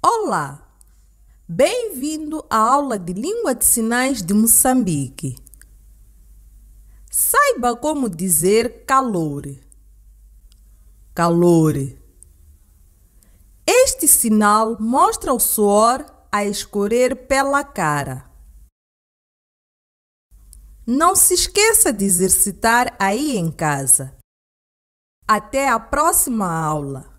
Olá! Bem-vindo à aula de Língua de Sinais de Moçambique. Saiba como dizer calor. Calor. Este sinal mostra o suor a escorrer pela cara. Não se esqueça de exercitar aí em casa. Até a próxima aula!